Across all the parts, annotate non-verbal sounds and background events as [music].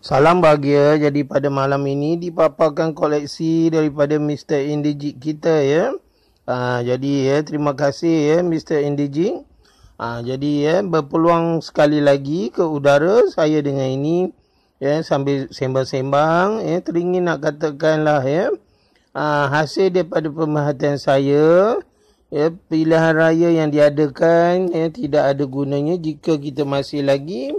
Salam bahagia jadi pada malam ini dipaparkan koleksi daripada Mr. Indijik kita ya. Ha, jadi ya terima kasih ya Mr. Indijik. Ha, ah, jadi ya berpeluang sekali lagi ke udara saya dengan ini ya sambil sembang-sembang ya teringin nak katakanlah ya ha, hasil daripada pemerhatian saya ya pilihan raya yang diadakan ya tidak ada gunanya jika kita masih lagi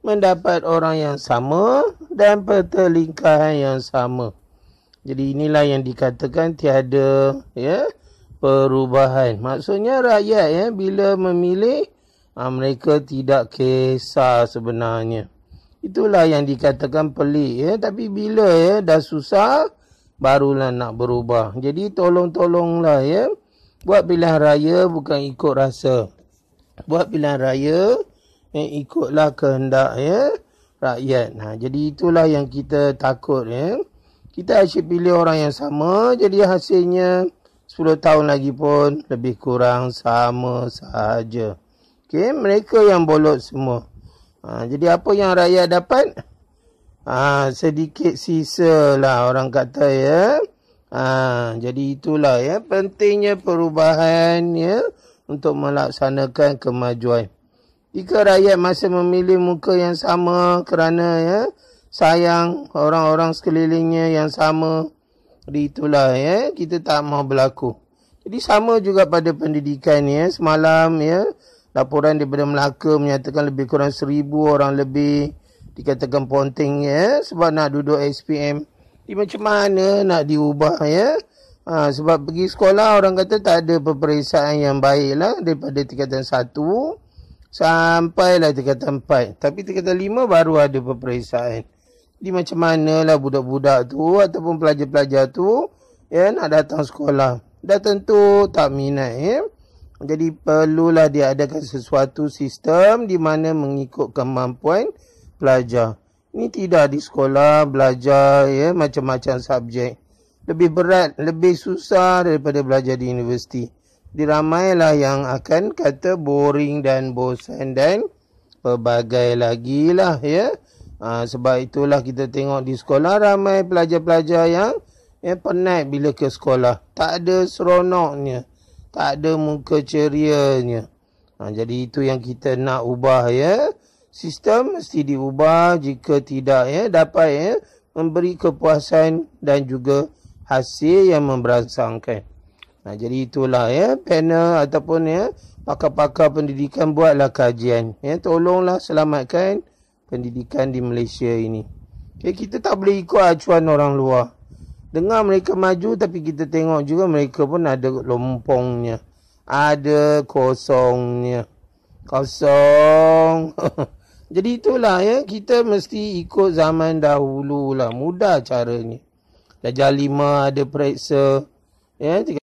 mendapat orang yang sama dan pertelingkahan yang sama. Jadi inilah yang dikatakan tiada ya perubahan. Maksudnya rakyat ya bila memilih ha, mereka tidak kisah sebenarnya. Itulah yang dikatakan pelik ya tapi bila ya dah susah barulah nak berubah. Jadi tolong-tolonglah ya buat pilihan raya bukan ikut rasa. Buat pilihan raya eh, ikutlah kehendak ya rakyat. Nah, ha, jadi itulah yang kita takut ya. Kita asyik pilih orang yang sama, jadi hasilnya 10 tahun lagi pun lebih kurang sama saja. Okey, mereka yang bolot semua. Ha, jadi apa yang rakyat dapat? Ha, sedikit sisa lah orang kata ya. Ha, jadi itulah ya pentingnya perubahan ya untuk melaksanakan kemajuan. Jika rakyat masih memilih muka yang sama kerana ya, sayang orang-orang sekelilingnya yang sama. Jadi itulah ya, kita tak mau berlaku. Jadi sama juga pada pendidikan ya. Semalam ya, laporan daripada Melaka menyatakan lebih kurang seribu orang lebih dikatakan ponting ya. Sebab nak duduk SPM. Di macam mana nak diubah ya. Ha, sebab pergi sekolah orang kata tak ada peperiksaan yang baiklah lah daripada tingkatan satu. Sampailah tingkatan empat. Tapi tingkatan lima baru ada peperiksaan. Di macam manalah budak-budak tu ataupun pelajar-pelajar tu ya, nak datang sekolah. Dah tentu tak minat. Ya. Jadi perlulah diadakan sesuatu sistem di mana mengikut kemampuan pelajar. Ini tidak di sekolah belajar ya, macam-macam subjek. Lebih berat, lebih susah daripada belajar di universiti diramailah yang akan kata boring dan bosan dan pelbagai lagi lah ya. Ha, sebab itulah kita tengok di sekolah ramai pelajar-pelajar yang ya, penat bila ke sekolah. Tak ada seronoknya. Tak ada muka cerianya. Ha, jadi itu yang kita nak ubah ya. Sistem mesti diubah jika tidak ya dapat ya memberi kepuasan dan juga hasil yang memberangsangkan. Nah, jadi itulah ya panel ataupun ya pakar-pakar pendidikan buatlah kajian. Ya tolonglah selamatkan pendidikan di Malaysia ini. Okay, kita tak boleh ikut acuan orang luar. Dengar mereka maju tapi kita tengok juga mereka pun ada lompongnya. Ada kosongnya. Kosong. [laughs] jadi itulah ya kita mesti ikut zaman dahulu lah mudah caranya. Dajah 5 ada periksa. Ya,